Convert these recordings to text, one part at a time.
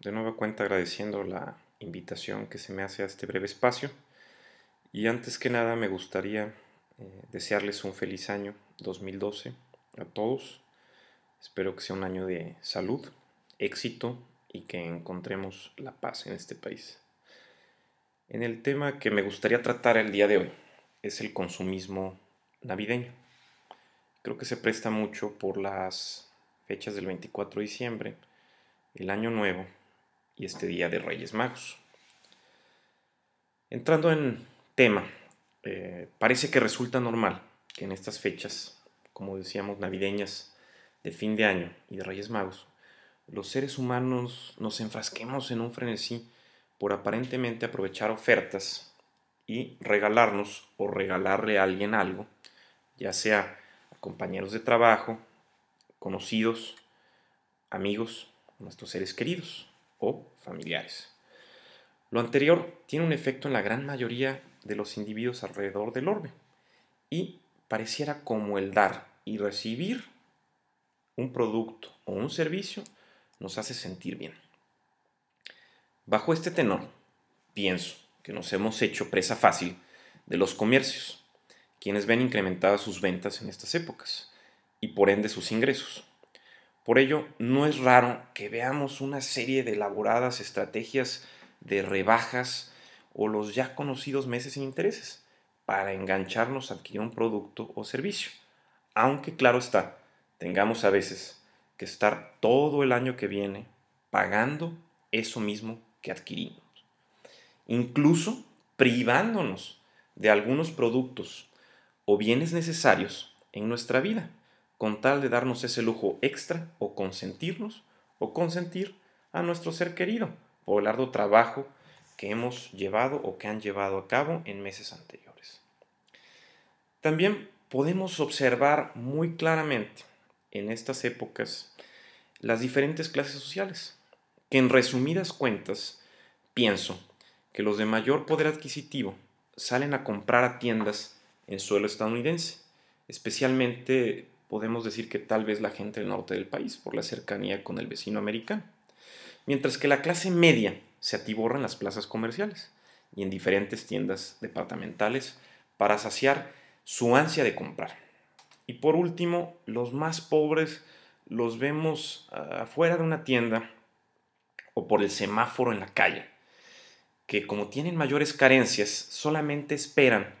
de nueva cuenta agradeciendo la invitación que se me hace a este breve espacio. Y antes que nada me gustaría eh, desearles un feliz año 2012 a todos. Espero que sea un año de salud, éxito y que encontremos la paz en este país. En el tema que me gustaría tratar el día de hoy es el consumismo navideño. Creo que se presta mucho por las fechas del 24 de diciembre, el año nuevo y este día de Reyes Magos. Entrando en tema, eh, parece que resulta normal que en estas fechas, como decíamos, navideñas, de fin de año y de Reyes Magos, los seres humanos nos enfrasquemos en un frenesí por aparentemente aprovechar ofertas y regalarnos o regalarle a alguien algo, ya sea a compañeros de trabajo, conocidos, amigos, nuestros seres queridos o familiares. Lo anterior tiene un efecto en la gran mayoría de los individuos alrededor del orbe y pareciera como el dar y recibir un producto o un servicio nos hace sentir bien. Bajo este tenor, pienso que nos hemos hecho presa fácil de los comercios, quienes ven incrementadas sus ventas en estas épocas y por ende sus ingresos. Por ello, no es raro que veamos una serie de elaboradas estrategias de rebajas o los ya conocidos meses sin intereses para engancharnos a adquirir un producto o servicio. Aunque claro está, tengamos a veces que estar todo el año que viene pagando eso mismo que adquirimos. Incluso privándonos de algunos productos o bienes necesarios en nuestra vida con tal de darnos ese lujo extra o consentirnos o consentir a nuestro ser querido por el arduo trabajo que hemos llevado o que han llevado a cabo en meses anteriores. También podemos observar muy claramente en estas épocas las diferentes clases sociales, que en resumidas cuentas pienso que los de mayor poder adquisitivo salen a comprar a tiendas en suelo estadounidense, especialmente podemos decir que tal vez la gente del norte del país por la cercanía con el vecino americano. Mientras que la clase media se atiborra en las plazas comerciales y en diferentes tiendas departamentales para saciar su ansia de comprar. Y por último, los más pobres los vemos ah, afuera de una tienda o por el semáforo en la calle, que como tienen mayores carencias, solamente esperan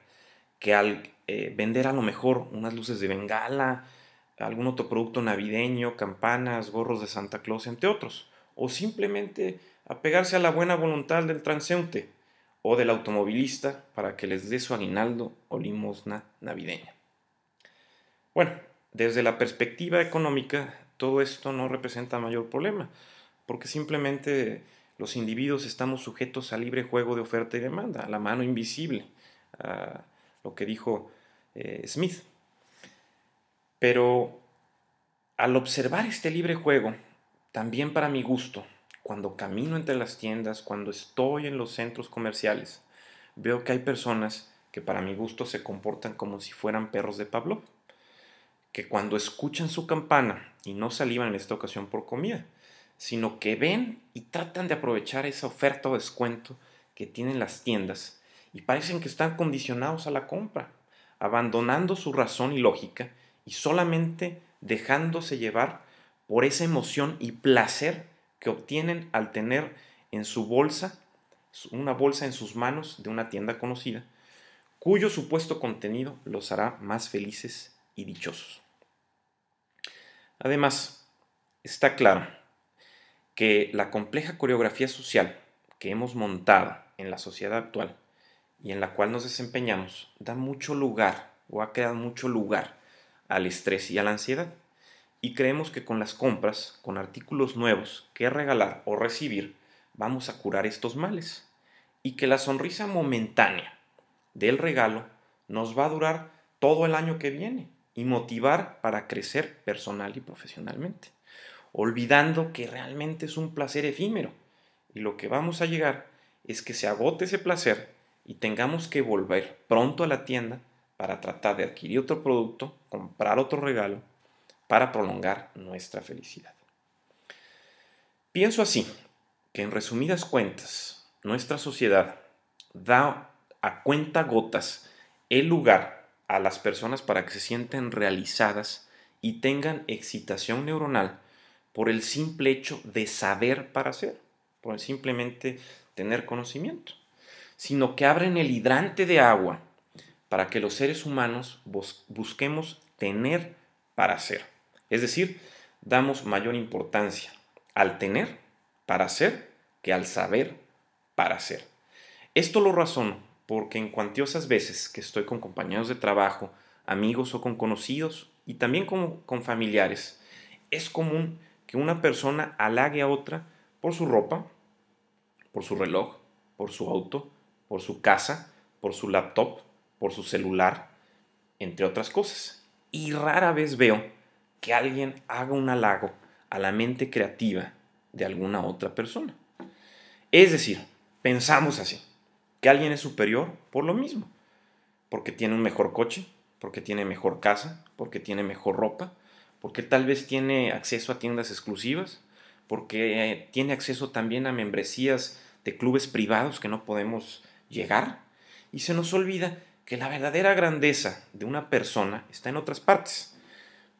que al eh, vender a lo mejor unas luces de bengala, algún otro producto navideño, campanas, gorros de Santa Claus, entre otros, o simplemente apegarse a la buena voluntad del transeúnte o del automovilista para que les dé su aguinaldo o limosna navideña. Bueno, desde la perspectiva económica, todo esto no representa mayor problema, porque simplemente los individuos estamos sujetos al libre juego de oferta y demanda, a la mano invisible, a lo que dijo eh, Smith. Pero al observar este libre juego, también para mi gusto, cuando camino entre las tiendas, cuando estoy en los centros comerciales, veo que hay personas que para mi gusto se comportan como si fueran perros de Pablo, que cuando escuchan su campana, y no salivan en esta ocasión por comida, sino que ven y tratan de aprovechar esa oferta o descuento que tienen las tiendas y parecen que están condicionados a la compra, abandonando su razón y lógica y solamente dejándose llevar por esa emoción y placer que obtienen al tener en su bolsa, una bolsa en sus manos de una tienda conocida, cuyo supuesto contenido los hará más felices y dichosos. Además, está claro que la compleja coreografía social que hemos montado en la sociedad actual y en la cual nos desempeñamos da mucho lugar o ha creado mucho lugar al estrés y a la ansiedad. Y creemos que con las compras, con artículos nuevos que regalar o recibir, vamos a curar estos males. Y que la sonrisa momentánea del regalo nos va a durar todo el año que viene y motivar para crecer personal y profesionalmente. Olvidando que realmente es un placer efímero. Y lo que vamos a llegar es que se agote ese placer y tengamos que volver pronto a la tienda para tratar de adquirir otro producto, comprar otro regalo, para prolongar nuestra felicidad. Pienso así, que en resumidas cuentas, nuestra sociedad da a cuenta gotas el lugar a las personas para que se sienten realizadas y tengan excitación neuronal por el simple hecho de saber para hacer, por simplemente tener conocimiento sino que abren el hidrante de agua para que los seres humanos busquemos tener para hacer. Es decir, damos mayor importancia al tener para ser que al saber para hacer. Esto lo razono porque en cuantiosas veces que estoy con compañeros de trabajo, amigos o con conocidos y también con, con familiares, es común que una persona halague a otra por su ropa, por su reloj, por su auto, por su casa, por su laptop, por su celular, entre otras cosas. Y rara vez veo que alguien haga un halago a la mente creativa de alguna otra persona. Es decir, pensamos así, que alguien es superior por lo mismo, porque tiene un mejor coche, porque tiene mejor casa, porque tiene mejor ropa, porque tal vez tiene acceso a tiendas exclusivas, porque tiene acceso también a membresías de clubes privados que no podemos llegar y se nos olvida que la verdadera grandeza de una persona está en otras partes.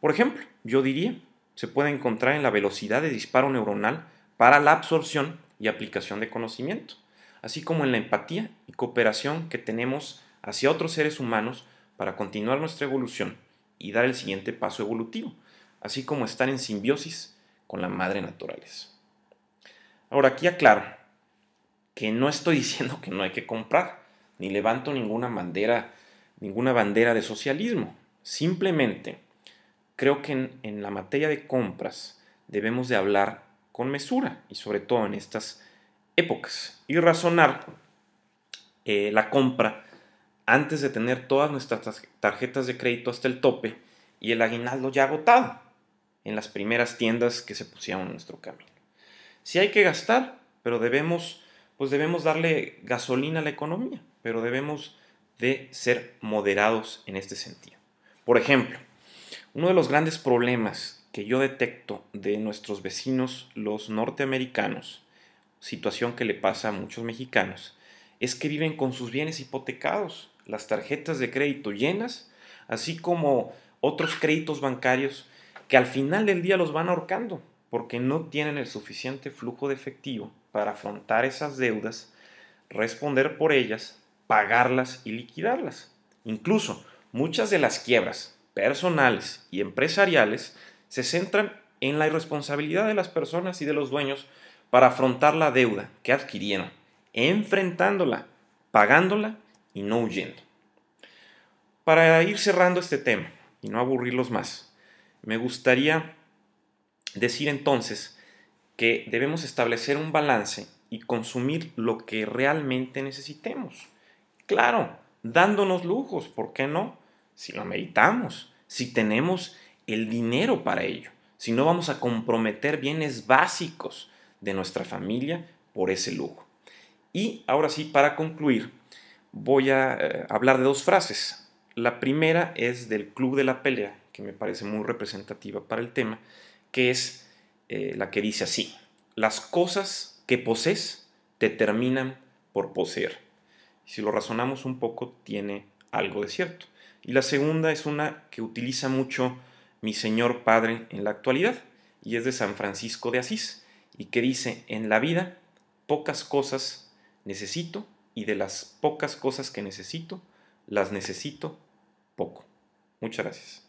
Por ejemplo, yo diría, se puede encontrar en la velocidad de disparo neuronal para la absorción y aplicación de conocimiento, así como en la empatía y cooperación que tenemos hacia otros seres humanos para continuar nuestra evolución y dar el siguiente paso evolutivo, así como estar en simbiosis con la madre naturaleza. Ahora aquí aclaro, que no estoy diciendo que no hay que comprar, ni levanto ninguna bandera, ninguna bandera de socialismo. Simplemente creo que en, la materia de compras debemos de hablar con mesura y sobre todo en estas épocas y razonar eh, la compra antes de tener todas nuestras tarjetas de crédito hasta el tope y el aguinaldo ya agotado en las primeras tiendas que se pusieron en nuestro camino. Si hay que gastar, pero debemos pues debemos darle gasolina a la economía, pero debemos de ser moderados en este sentido. Por ejemplo, uno de los grandes problemas que yo detecto de nuestros vecinos, los norteamericanos, situación que le pasa a muchos mexicanos, es que viven con sus bienes hipotecados, las tarjetas de crédito llenas, así como otros créditos bancarios que al final del día los van ahorcando porque no tienen el suficiente flujo de efectivo para afrontar esas deudas, responder por ellas, pagarlas y liquidarlas. Incluso muchas de las quiebras personales y empresariales se centran en la irresponsabilidad de las personas y de los dueños para afrontar la deuda que adquirieron, enfrentándola, pagándola y no huyendo. Para ir cerrando este tema y no aburrirlos más, me gustaría decir entonces que debemos establecer un balance y consumir lo que realmente necesitemos. Claro, dándonos lujos, ¿por qué no? Si lo meditamos, si tenemos el dinero para ello, si no vamos a comprometer bienes básicos de nuestra familia por ese lujo. Y ahora sí, para concluir, voy a eh, hablar de dos frases. La primera es del Club de la Pelea, que me parece muy representativa para el tema, que es eh, la que dice así, las cosas que posees te terminan por poseer. si lo razonamos un poco, tiene algo de cierto. Y la segunda es una que utiliza mucho mi señor padre en la actualidad, y es de San Francisco de Asís, y que dice, en la vida pocas cosas necesito, y de las pocas cosas que necesito, las necesito poco. Muchas gracias.